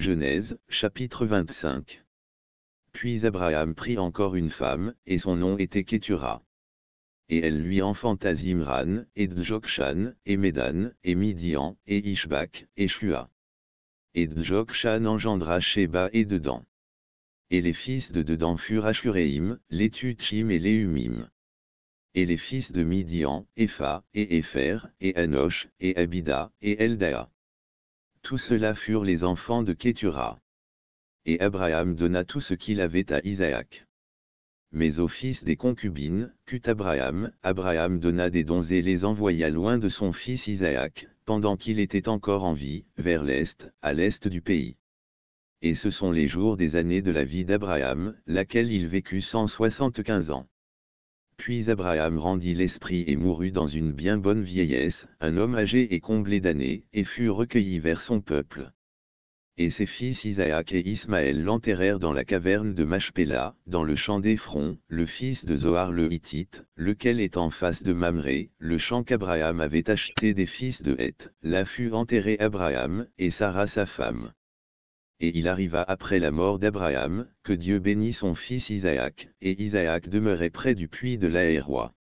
Genèse, chapitre 25. Puis Abraham prit encore une femme, et son nom était Keturah. Et elle lui enfanta Zimran, et Djokshan, et Medan, et Midian, et Ishbak, et Shua. Et Djokshan engendra Sheba et Dedan. Et les fils de Dedan furent Ashuréim, les Tuchim et les Humim. Et les fils de Midian, Epha, et Epher, et Anosh, et Abida, et Eldaa. Tout cela furent les enfants de Kétura. Et Abraham donna tout ce qu'il avait à Isaac. Mais au fils des concubines, qu'eut Abraham, Abraham donna des dons et les envoya loin de son fils Isaac, pendant qu'il était encore en vie, vers l'est, à l'est du pays. Et ce sont les jours des années de la vie d'Abraham, laquelle il vécut 175 ans. Puis Abraham rendit l'esprit et mourut dans une bien bonne vieillesse, un homme âgé et comblé d'années, et fut recueilli vers son peuple. Et ses fils Isaac et Ismaël l'enterrèrent dans la caverne de Machpéla, dans le champ d'Éphron, le fils de Zohar le Hittite, lequel est en face de Mamré, le champ qu'Abraham avait acheté des fils de Heth. Là fut enterré Abraham, et Sarah sa femme et il arriva après la mort d'Abraham, que Dieu bénit son fils Isaac, et Isaac demeurait près du puits de l'Aéroi.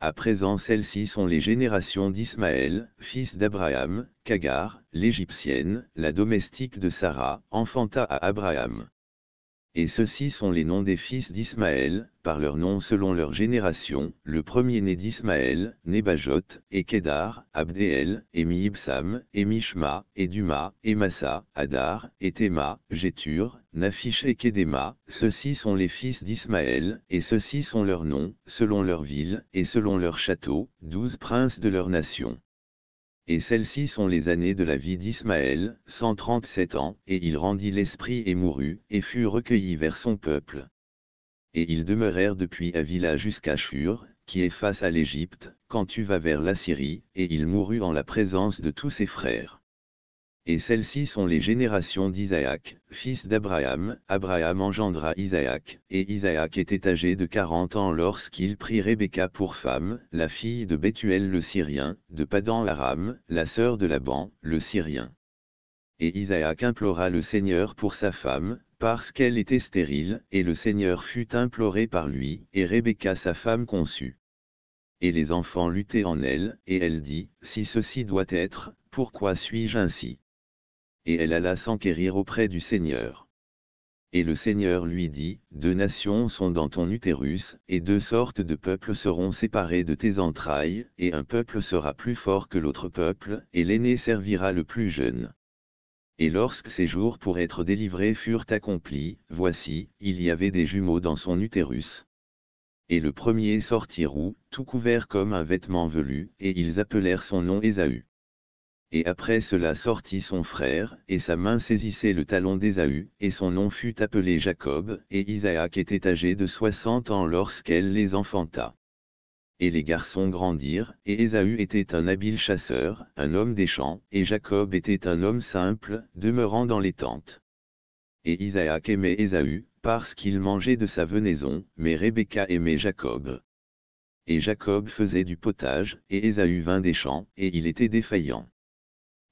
À présent celles-ci sont les générations d'Ismaël, fils d'Abraham, Kagar, l'Égyptienne, la domestique de Sarah, enfanta à Abraham et ceux-ci sont les noms des fils d'Ismaël, par leur nom selon leur génération, le premier-né d'Ismaël, Nebajot, et Kedar, Abdéel, et Mibsam, et Mishma, et Duma, Adar, et Tema, Nafish et Kedema, ceux-ci sont les fils d'Ismaël, et ceux-ci sont leurs noms, selon leur ville, et selon leur château, douze princes de leur nation et celles-ci sont les années de la vie d'Ismaël, 137 ans, et il rendit l'esprit et mourut, et fut recueilli vers son peuple. Et ils demeurèrent depuis Avila jusqu'à Shur, qui est face à l'Égypte, quand tu vas vers la Syrie, et il mourut en la présence de tous ses frères et celles-ci sont les générations d'Isaac, fils d'Abraham. Abraham engendra Isaac, et Isaac était âgé de quarante ans lorsqu'il prit Rebecca pour femme, la fille de Bethuel le Syrien, de Padan Aram, la sœur de Laban, le Syrien. Et Isaac implora le Seigneur pour sa femme, parce qu'elle était stérile, et le Seigneur fut imploré par lui, et Rebecca sa femme conçut. Et les enfants luttaient en elle, et elle dit, Si ceci doit être, pourquoi suis-je ainsi et elle alla s'enquérir auprès du Seigneur. Et le Seigneur lui dit, Deux nations sont dans ton utérus, et deux sortes de peuples seront séparés de tes entrailles, et un peuple sera plus fort que l'autre peuple, et l'aîné servira le plus jeune. Et lorsque ces jours pour être délivrés furent accomplis, voici, il y avait des jumeaux dans son utérus. Et le premier sortit roux, tout couvert comme un vêtement velu, et ils appelèrent son nom Ésaü et après cela sortit son frère, et sa main saisissait le talon d'Ésaü, et son nom fut appelé Jacob, et Isaac était âgé de soixante ans lorsqu'elle les enfanta. Et les garçons grandirent, et Ésaü était un habile chasseur, un homme des champs, et Jacob était un homme simple, demeurant dans les tentes. Et Isaac aimait Ésaü, parce qu'il mangeait de sa venaison, mais Rebecca aimait Jacob. Et Jacob faisait du potage, et Ésaü vint des champs, et il était défaillant.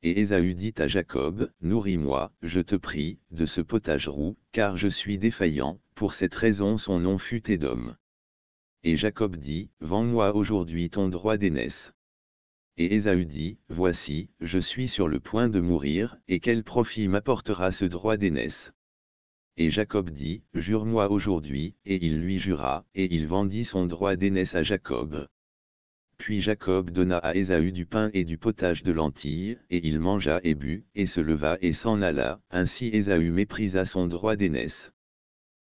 Et Ésaü dit à Jacob, Nourris-moi, je te prie, de ce potage roux, car je suis défaillant, pour cette raison son nom fut Édom. Et Jacob dit, Vends-moi aujourd'hui ton droit d'aînesse. Et Ésaü dit, Voici, je suis sur le point de mourir, et quel profit m'apportera ce droit d'aînesse Et Jacob dit, Jure-moi aujourd'hui, et il lui jura, et il vendit son droit d'aînesse à Jacob. Puis Jacob donna à Ésaü du pain et du potage de lentilles, et il mangea et but, et se leva et s'en alla. Ainsi Ésaü méprisa son droit d'aînesse.